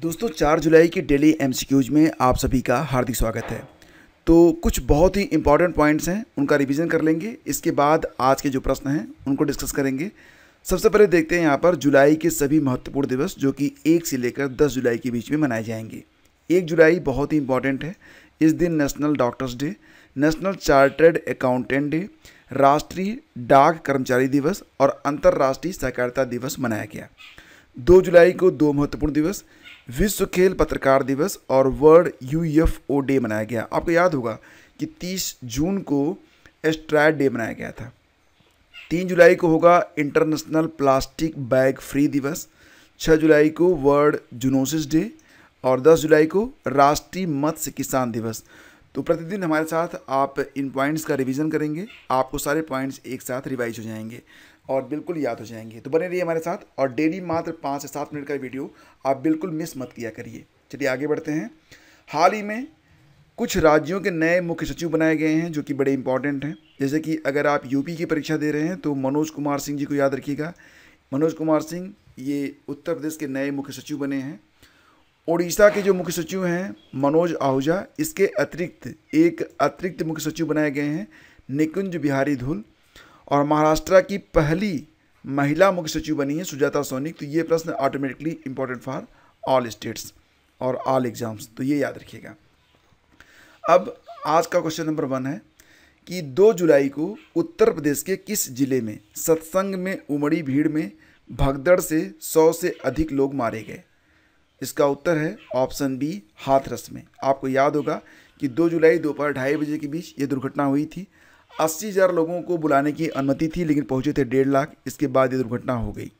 दोस्तों चार जुलाई की डेली एमसीक्यूज में आप सभी का हार्दिक स्वागत है तो कुछ बहुत ही इंपॉर्टेंट पॉइंट्स हैं उनका रिवीजन कर लेंगे इसके बाद आज के जो प्रश्न हैं उनको डिस्कस करेंगे सबसे पहले देखते हैं यहाँ पर जुलाई के सभी महत्वपूर्ण दिवस जो कि एक से लेकर दस जुलाई के बीच में मनाए जाएंगे एक जुलाई बहुत ही इंपॉर्टेंट है इस दिन national doctors day national chartered accountant day राष्ट्रीय डाक कर्मचारी दिवस और अंतर्राष्ट्रीय सहकारिता दिवस मनाया गया दो जुलाई को दो महत्वपूर्ण दिवस विश्व खेल पत्रकार दिवस और वर्ल्ड यूएफओ डे मनाया गया आपको याद होगा कि 30 जून को एस्ट्राइड डे मनाया गया था 3 जुलाई को होगा इंटरनेशनल प्लास्टिक बैग फ्री दिवस 6 जुलाई को वर्ल्ड जुनोसिस डे और 10 जुलाई को राष्ट्रीय मत्स्य किसान दिवस तो प्रतिदिन हमारे साथ आप इन पॉइंट्स का रिवीजन करेंगे आपको सारे पॉइंट्स एक साथ रिवाइज हो जाएंगे और बिल्कुल याद हो जाएंगे तो बने रहिए हमारे साथ और डेली मात्र पाँच से सात मिनट का वीडियो आप बिल्कुल मिस मत किया करिए चलिए आगे बढ़ते हैं हाल ही में कुछ राज्यों के नए मुख्य सचिव बनाए गए हैं जो कि बड़े इंपॉर्टेंट हैं जैसे कि अगर आप यूपी की परीक्षा दे रहे हैं तो मनोज कुमार सिंह जी को याद रखिएगा मनोज कुमार सिंह ये उत्तर प्रदेश के नए मुख्य सचिव बने हैं ओडिशा के जो मुख्य सचिव हैं मनोज आहूजा इसके अतिरिक्त एक अतिरिक्त मुख्य सचिव बनाए गए हैं निकुंज बिहारी धुल और महाराष्ट्र की पहली महिला मुख्य सचिव बनी है सुजाता सोनिक तो ये प्रश्न automatically important for all states और ऑल एग्जाम्स तो ये याद रखिएगा अब आज का क्वेश्चन नंबर वन है कि दो जुलाई को उत्तर प्रदेश के किस जिले में सत्संग में उमड़ी भीड़ में भगदड़ से सौ से अधिक लोग मारे गए इसका उत्तर है ऑप्शन बी हाथरस में आपको याद होगा कि दो जुलाई दोपहर ढाई बजे के बीच ये दुर्घटना हुई थी अस्सी हज़ार लोगों को बुलाने की अनुमति थी लेकिन पहुंचे थे डेढ़ लाख इसके बाद ये दुर्घटना हो गई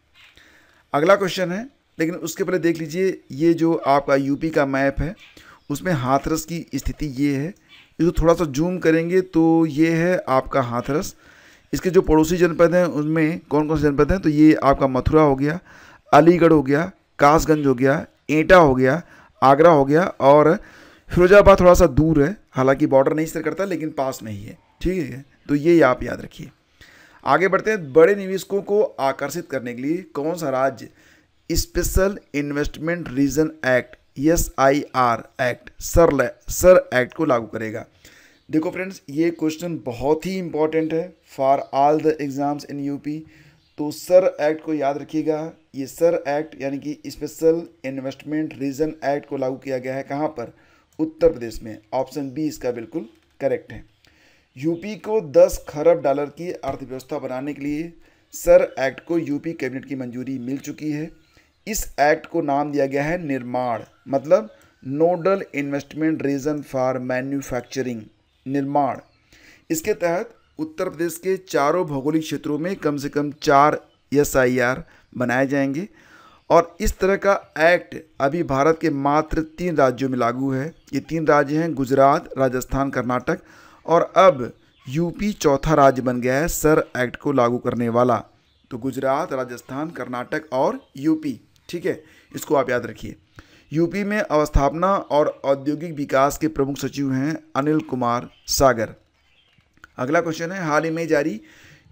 अगला क्वेश्चन है लेकिन उसके पहले देख लीजिए ये जो आपका यूपी का मैप है उसमें हाथरस की स्थिति ये है इसको तो थोड़ा सा जूम करेंगे तो ये है आपका हाथरस इसके जो पड़ोसी जनपद हैं उनमें कौन कौन से जनपद हैं तो ये आपका मथुरा हो गया अलीगढ़ हो गया कासगंज हो गया एटा हो गया आगरा हो गया और फिरोजाबाद थोड़ा सा दूर है हालांकि बॉर्डर नहीं सर करता लेकिन पास में ही है ठीक है तो ये आप याद रखिए आगे बढ़ते हैं बड़े निवेशकों को आकर्षित करने के लिए कौन सा राज्य special investment region act S I R act SIR SIR act को लागू करेगा देखो फ्रेंड्स ये क्वेश्चन बहुत ही इंपॉर्टेंट है for all the exams in UP तो सर एक्ट को याद रखिएगा ये सर एक्ट यानी कि स्पेशल इन्वेस्टमेंट रीजन एक्ट को लागू किया गया है कहाँ पर उत्तर प्रदेश में ऑप्शन बी इसका बिल्कुल करेक्ट है यूपी को 10 खरब डॉलर की अर्थव्यवस्था बनाने के लिए सर एक्ट को यूपी कैबिनेट की मंजूरी मिल चुकी है इस एक्ट को नाम दिया गया है निर्माण मतलब nodal investment region for manufacturing निर्माण इसके तहत उत्तर प्रदेश के चारों भौगोलिक क्षेत्रों में कम से कम चार एस बनाए जाएंगे और इस तरह का एक्ट अभी भारत के मात्र तीन राज्यों में लागू है ये तीन राज्य हैं गुजरात राजस्थान कर्नाटक और अब यूपी चौथा राज्य बन गया है सर एक्ट को लागू करने वाला तो गुजरात राजस्थान कर्नाटक और यूपी ठीक है इसको आप याद रखिए यूपी में अवस्थापना और औद्योगिक विकास के प्रमुख सचिव हैं अनिल कुमार सागर अगला क्वेश्चन है हाल ही में जारी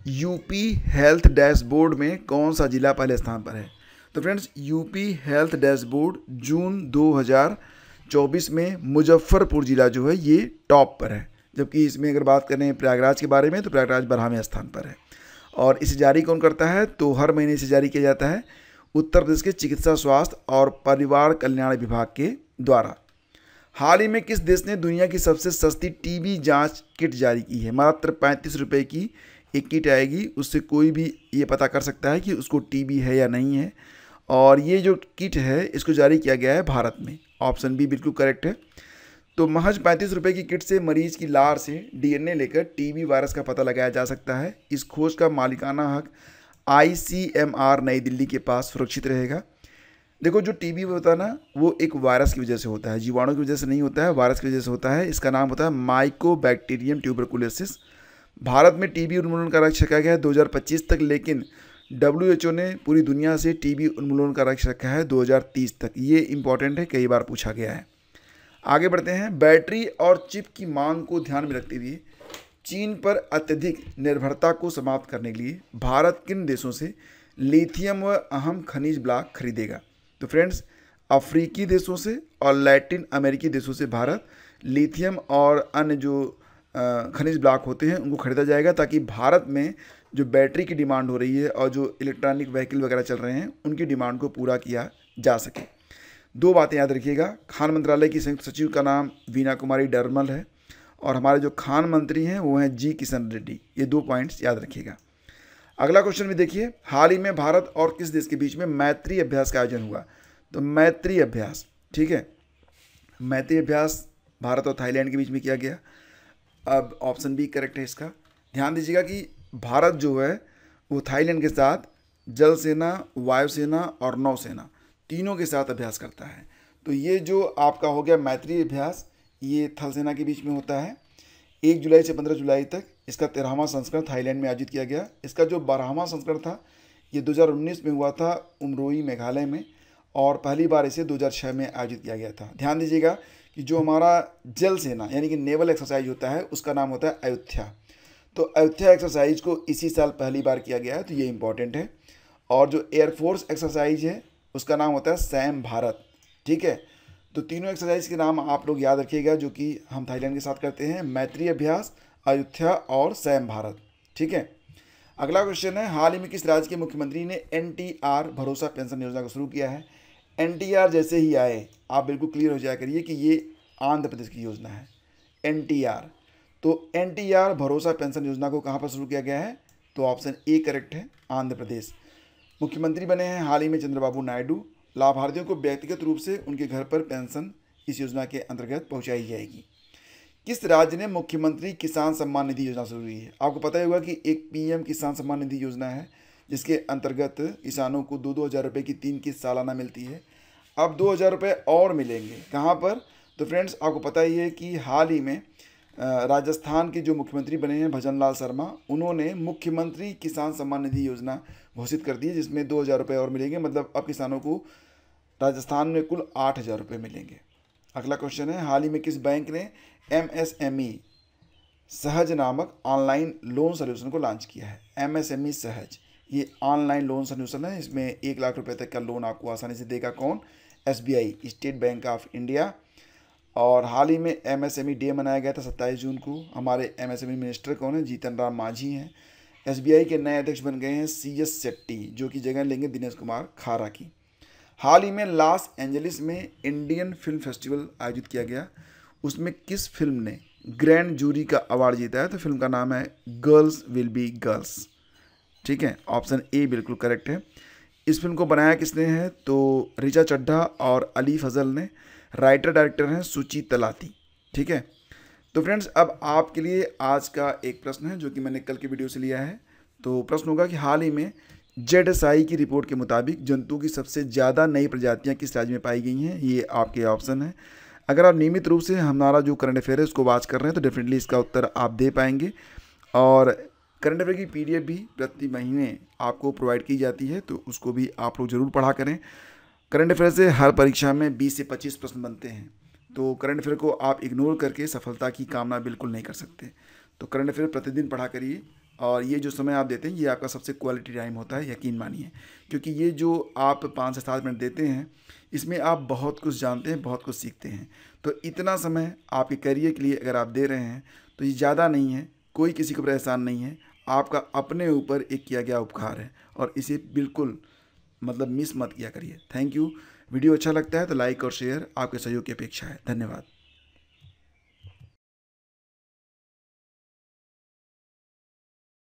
यूपी हेल्थ डैशबोर्ड में कौन सा जिला पहले स्थान पर है तो फ्रेंड्स यूपी हेल्थ डैशबोर्ड जून 2024 में मुजफ्फरपुर ज़िला जो है ये टॉप पर है जबकि इसमें अगर बात करें प्रयागराज के बारे में तो प्रयागराज बारहवें स्थान पर है और इसे जारी कौन करता है तो हर महीने इसे जारी किया जाता है उत्तर प्रदेश के चिकित्सा स्वास्थ्य और परिवार कल्याण विभाग के द्वारा हाल ही में किस देश ने दुनिया की सबसे सस्ती टीबी जांच किट जारी की है मात्र पैंतीस रुपये की एक किट आएगी उससे कोई भी ये पता कर सकता है कि उसको टीबी है या नहीं है और ये जो किट है इसको जारी किया गया है भारत में ऑप्शन बी बिल्कुल करेक्ट है तो महज पैंतीस रुपये की किट से मरीज की लार से डीएनए लेकर टीबी वायरस का पता लगाया जा सकता है इस खोज का मालिकाना हक आईसीएमआर नई दिल्ली के पास सुरक्षित रहेगा देखो जो टीबी होता है ना वो एक वायरस की वजह से होता है जीवाणु की वजह से नहीं होता है वायरस की वजह से होता है इसका नाम होता है बैक्टीरियम ट्यूबरकुलोसिस भारत में टीबी उन्मूलन का लक्ष्य रखा गया है 2025 तक लेकिन डब्ल्यू ने पूरी दुनिया से टीबी उन्मूलन का लक्ष्य रखा है 2030 तक ये इंपॉर्टेंट है कई बार पूछा गया है आगे बढ़ते हैं बैटरी और चिप की मांग को ध्यान में रखते हुए चीन पर अत्यधिक निर्भरता को समाप्त करने के लिए भारत किन देशों से लिथियम व अहम खनिज ब्लॉक खरीदेगा तो फ्रेंड्स अफ्रीकी देशों से और लैटिन अमेरिकी देशों से भारत लिथियम और अन्य जो खनिज ब्लॉक होते हैं उनको खरीदा जाएगा ताकि भारत में जो बैटरी की डिमांड हो रही है और जो इलेक्ट्रॉनिक व्हीकल वगैरह चल रहे हैं उनकी डिमांड को पूरा किया जा सके दो बातें याद रखिएगा खान मंत्रालय की संयुक्त सचिव का नाम वीना कुमारी डरमल है और हमारे जो खान मंत्री हैं वो हैं जी किशन रेड्डी ये दो पॉइंट्स याद रखिएगा अगला क्वेश्चन भी देखिए हाल ही में भारत और किस देश के बीच में मैत्री अभ्यास का आयोजन हुआ तो मैत्री अभ्यास ठीक है मैत्री अभ्यास भारत और थाईलैंड के बीच में किया गया अब ऑप्शन बी करेक्ट है इसका ध्यान दीजिएगा कि भारत जो है वो थाईलैंड के साथ जल सेना वायुसेना और नौसेना तीनों के साथ अभ्यास करता है तो ये जो आपका हो गया मैत्री अभ्यास ये थल सेना के बीच में होता है एक जुलाई से पंद्रह जुलाई तक इसका तेरहवा संस्करण थाईलैंड में आयोजित किया गया इसका जो बारहवा संस्करण था ये 2019 में हुआ था उमरोई मेघालय में और पहली बार इसे 2006 में आयोजित किया गया था ध्यान दीजिएगा कि जो हमारा जल सेना यानी कि नेवल एक्सरसाइज होता है उसका नाम होता है अयोध्या तो अयोध्या एक्सरसाइज को इसी साल पहली बार किया गया है तो ये इम्पॉर्टेंट है और जो एयरफोर्स एक्सरसाइज है उसका नाम होता है सैम भारत ठीक है तो तीनों एक्सरसाइज के नाम आप लोग याद रखिएगा जो कि हम थाईलैंड के साथ करते हैं मैत्री अभ्यास अयोध्या और सैम भारत ठीक है अगला क्वेश्चन है हाल ही में किस राज्य के मुख्यमंत्री ने एन भरोसा पेंशन योजना को शुरू किया है एन जैसे ही आए आप बिल्कुल क्लियर हो जाया करिए कि ये आंध्र प्रदेश की योजना है एन तो एन भरोसा पेंशन योजना को कहाँ पर शुरू किया गया है तो ऑप्शन ए करेक्ट है आंध्र प्रदेश मुख्यमंत्री बने हैं हाल ही में चंद्रबाबू नायडू लाभार्थियों को व्यक्तिगत रूप से उनके घर पर पेंशन इस योजना के अंतर्गत पहुंचाई जाएगी किस राज्य ने मुख्यमंत्री किसान सम्मान निधि योजना शुरू की है आपको पता ही होगा कि एक पीएम किसान सम्मान निधि योजना है जिसके अंतर्गत किसानों को दो दो हज़ार रुपये की तीन किस्त सालाना मिलती है अब दो हज़ार रुपये और मिलेंगे कहाँ पर तो फ्रेंड्स आपको पता ही है कि हाल ही में राजस्थान के जो मुख्यमंत्री बने हैं भजन लाल शर्मा उन्होंने मुख्यमंत्री किसान सम्मान निधि योजना घोषित कर दी है जिसमें दो हज़ार रुपये और मिलेंगे मतलब अब किसानों को राजस्थान में कुल आठ हज़ार रुपये मिलेंगे अगला क्वेश्चन है हाल ही में किस बैंक ने M S M E Sahaj नामक ऑनलाइन लोन सोल्यूशन को लॉन्च किया है एम एस एम ई सहज ये ऑनलाइन लोन सोल्यूशन है इसमें एक लाख रुपये तक का लोन आपको आसानी से देगा कौन S B I state bank of India और हाल ही में एमएसएमई e डे मनाया गया था सत्ताईस जून को हमारे एमएसएमई e मिनिस्टर कौन है जीतन राम मांझी हैं एसबीआई के नए अध्यक्ष बन गए हैं सी एस सेट्टी जो कि जगह लेंगे दिनेश कुमार खारा की हाल ही में लॉस एंजलिस में इंडियन फिल्म फेस्टिवल आयोजित किया गया उसमें किस फिल्म ने ग्रैंड जूरी का अवार्ड जीता है तो फिल्म का नाम है गर्ल्स विल बी गर्ल्स ठीक है ऑप्शन ए बिल्कुल करेक्ट है इस फिल्म को बनाया किसने है तो रिचा चड्ढा और अली फजल ने राइटर डायरेक्टर हैं सुचि तलाती ठीक है तो फ्रेंड्स अब आपके लिए आज का एक प्रश्न है जो कि मैंने कल की वीडियो से लिया है तो प्रश्न होगा कि हाल ही में जेड की रिपोर्ट के मुताबिक जंतु की सबसे ज़्यादा नई प्रजातियाँ किस राज्य में पाई गई हैं ये आपके ऑप्शन है अगर आप नियमित रूप से हमारा जो करंट अफेयर है उसको वाच कर रहे हैं तो डेफिनेटली इसका उत्तर आप दे पाएंगे और करंट अफेयर की पीडीएफ भी प्रति महीने आपको प्रोवाइड की जाती है तो उसको भी आप लोग ज़रूर पढ़ा करें करंट अफेयर से हर परीक्षा में 20 से 25 प्रश्न बनते हैं तो करंट अफेयर को आप इग्नोर करके सफलता की कामना बिल्कुल नहीं कर सकते तो करंट अफेयर प्रतिदिन पढ़ा करिए और ये जो समय आप देते हैं ये आपका सबसे क्वालिटी टाइम होता है यकीन मानिए क्योंकि ये जो आप पाँच से सात मिनट देते हैं इसमें आप बहुत कुछ जानते हैं बहुत कुछ सीखते हैं तो इतना समय आपके करियर के लिए अगर आप दे रहे हैं तो ये ज़्यादा नहीं है कोई किसी को परेशान नहीं है आपका अपने ऊपर एक किया गया उपकार है और इसे बिल्कुल मतलब मिस मत किया करिए थैंक यू वीडियो अच्छा लगता है तो लाइक और शेयर आपके सहयोग की अपेक्षा है धन्यवाद